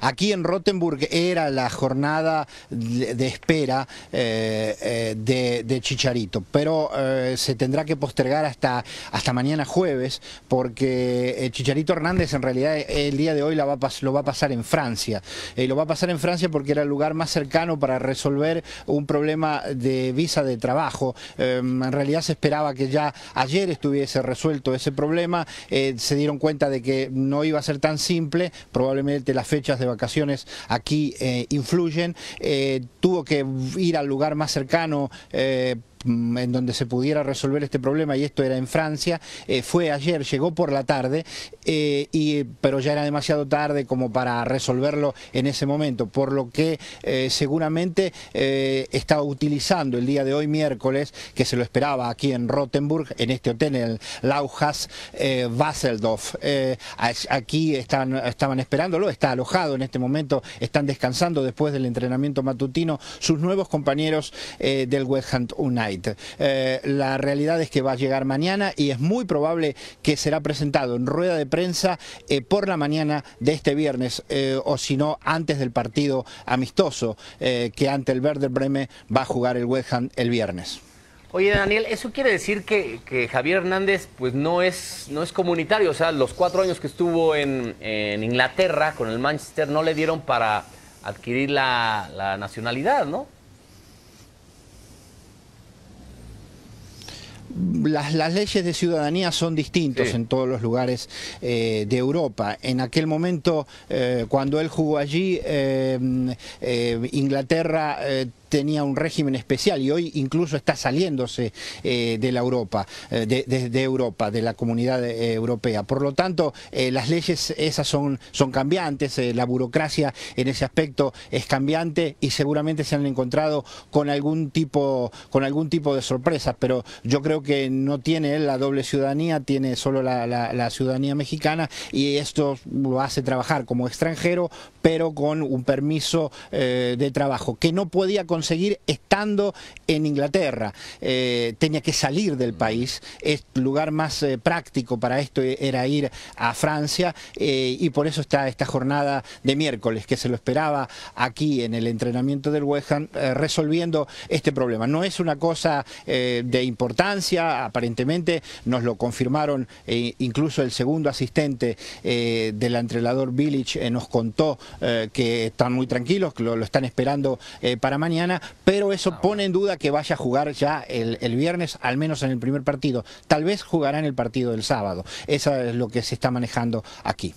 Aquí en Rottenburg era la jornada de, espera eh, eh, de, Chicharito, pero eh, se tendrá que postergar hasta, hasta mañana jueves, porque Chicharito Hernández en realidad el día de hoy lo va a pasar en Francia. y lo va a pasar en Francia porque era el lugar más cercano para resolver un problema de visa de trabajo. en realidad se esperaba que ya ayer estuviese resuelto ese problema, se dieron cuenta de que no iba a ser tan simple, probablemente las fechas de vacaciones aquí eh, influyen. Eh, tuvo que ir al lugar más cercano eh, Mm, en donde se pudiera resolver este problema, y esto era en Francia, eh, fue ayer, llegó por la tarde, eh, y, pero ya era demasiado tarde como para resolverlo en ese momento, por lo que eh, seguramente estaba utilizando el día de hoy, miércoles, que se lo esperaba aquí en Rottenburg, en este hotel, en el Laujas Wasseldorf. aquí están, estaban esperándolo, está alojado en este momento, están descansando después del entrenamiento matutino sus nuevos compañeros del West Ham United. Eh, la realidad es que va a llegar mañana y es muy probable que será presentado en rueda de prensa eh, por la mañana de este viernes eh, o si no antes del partido amistoso que ante el Werder Bremen va a jugar el West Ham el viernes. Oye Daniel, eso quiere decir que, Javier Hernández pues no es, no es comunitario, o sea, los cuatro años que estuvo en, Inglaterra con el Manchester no le dieron para adquirir la nacionalidad, ¿no? las, leyes de ciudadanía son distintas en todos los lugares eh, de Europa. En aquel momento, eh, cuando él jugó allí, eh, Inglaterra tenía un régimen especial y hoy incluso está saliéndose eh, de la Europa, eh, de, Europa, de la comunidad eh, europea. Por lo tanto, las leyes esas son, son cambiantes, la burocracia en ese aspecto es cambiante y seguramente se han encontrado con algún tipo, con algún tipo de sorpresas, pero yo creo que no tiene la doble ciudadanía, tiene solo la, ciudadanía mexicana y esto lo hace trabajar como extranjero, pero con un permiso de trabajo que no podía conseguir seguir estando en Inglaterra. Eh, tenía que salir del mm. país, el lugar más eh, práctico para esto eh, era ir a Francia y por eso está esta jornada de miércoles que se lo esperaba aquí en el entrenamiento del West resolviendo este problema. No es una cosa de importancia, aparentemente nos lo confirmaron incluso el segundo asistente del entrenador Village nos contó que están muy tranquilos, que lo están esperando para mañana pero eso ah, pone en duda que vaya a jugar ya el, el, viernes, al menos en el primer partido. Tal vez jugará en el partido del sábado. Eso es lo que se está manejando aquí.